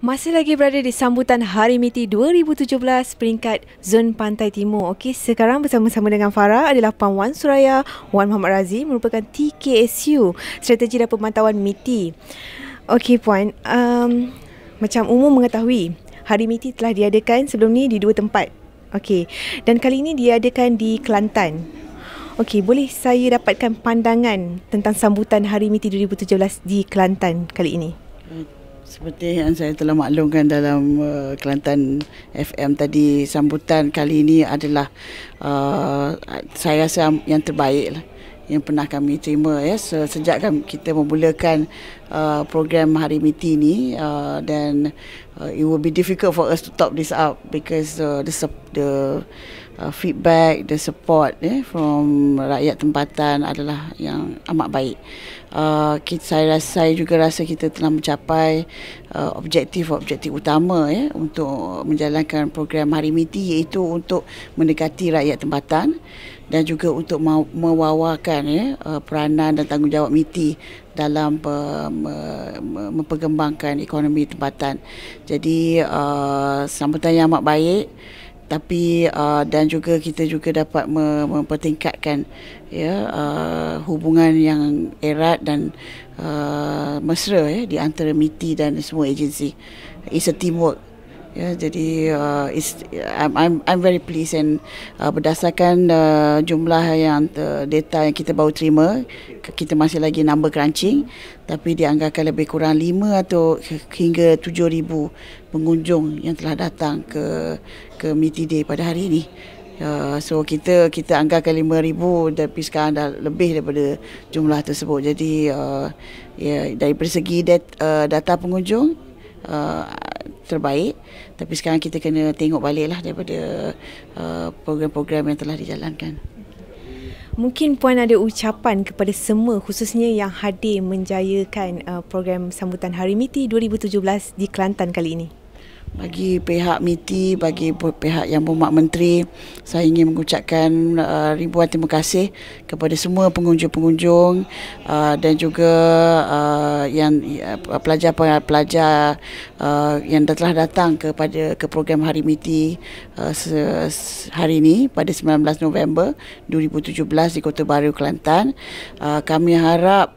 Masih lagi berada di sambutan Hari MITI 2017 peringkat Zon Pantai Timur. Okey, sekarang bersama-sama dengan Farah adalah Puan Wan Suraya Wan Muhammad Razi merupakan TKSU Strategi dan Pemantauan MITI. Okey, Puan. Um, macam umum mengetahui, Hari MITI telah diadakan sebelum ni di dua tempat. Okey. Dan kali ini diadakan di Kelantan. Okey, boleh saya dapatkan pandangan tentang sambutan Hari MITI 2017 di Kelantan kali ini? Okay. Hmm. Seperti yang saya telah maklumkan dalam uh, Kelantan FM tadi sambutan kali ini adalah uh, saya rasa yang terbaik lah yang pernah kami terima ya sejak kami, kita memulakan uh, program Hari Miti ini uh, dan uh, uh, it will be difficult for us to top this up because uh, the the uh, feedback the support eh from rakyat tempatan adalah yang amat baik. Uh, kita saya rasa saya juga rasa kita telah mencapai uh, objektif-objektif utama ya eh, untuk menjalankan program Hari Miti iaitu untuk mendekati rakyat tempatan dan juga untuk mewawakan ya eh, uh, peranan dan tanggungjawab Miti dalam uh, memperkembangkan ekonomi tempatan. Jadi uh, sambutan yang amat baik tapi uh, dan juga kita juga dapat mempertingkatkan ya uh, hubungan yang erat dan uh, mesra ya di antara MITI dan semua agensi it's a teamwork Ya, jadi uh, it's, I'm, I'm I'm very pleased and uh, berdasarkan uh, jumlah yang uh, data yang kita baru terima kita masih lagi number crunching tapi dianggarkan lebih kurang 5 atau hingga 7000 pengunjung yang telah datang ke ke meeting day pada hari ini. Uh, so kita kita anggarkan 5000 tapi sekarang dah lebih daripada jumlah tersebut. Jadi uh, ya yeah, dari segi dat, uh, data pengunjung uh, terbaik tapi sekarang kita kena tengok baliklah daripada uh, program-program yang telah dijalankan. Mungkin puan ada ucapan kepada semua khususnya yang hadir menjayakan uh, program sambutan Hari MITI 2017 di Kelantan kali ini bagi pihak MITI, bagi pihak yang berhormat menteri, saya ingin mengucapkan uh, ribuan terima kasih kepada semua pengunjung-pengunjung uh, dan juga uh, yang pelajar-pelajar yang telah datang kepada ke program Hari MITI hari ini pada 19 November 2017 di Kota Baru Kelantan. kami harap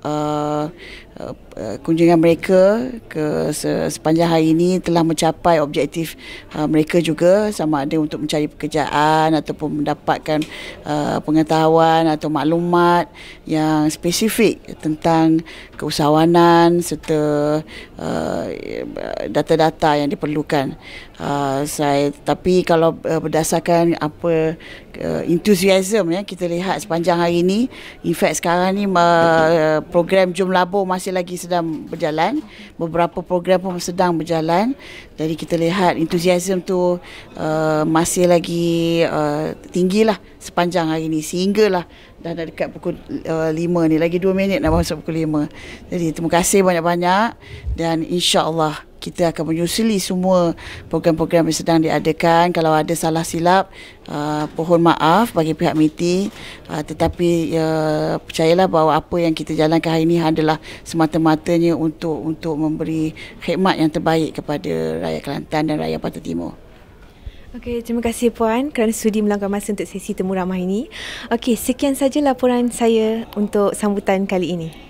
Uh, uh, kunjungan mereka ke sepanjang hari ini telah mencapai objektif uh, mereka juga sama ada untuk mencari pekerjaan ataupun mendapatkan pengetahuan atau maklumat yang spesifik tentang keusahawanan serta data-data yang diperlukan saya tapi kalau berdasarkan apa enthusiasm ya kita lihat sepanjang hari ini in fact sekarang ni program jum labur masih masih lagi sedang berjalan. Beberapa program pun sedang berjalan. Jadi kita lihat entusiasme tu uh, masih lagi uh, tinggi lah sepanjang hari ni sehinggalah dah nak dekat pukul uh, 5 ni lagi 2 minit nak masuk pukul 5 jadi terima kasih banyak-banyak dan insyaAllah kita akan menyusuli semua program-program yang sedang diadakan kalau ada salah silap uh, pohon maaf bagi pihak MITI uh, tetapi uh, percayalah bahawa apa yang kita jalankan hari ini adalah semata-matanya untuk untuk memberi khidmat yang terbaik kepada rakyat Kelantan dan rakyat Pantai Timur Okey, terima kasih puan kerana sudi meluangkan masa untuk sesi temu ramah ini. Okey, sekian saja laporan saya untuk sambutan kali ini.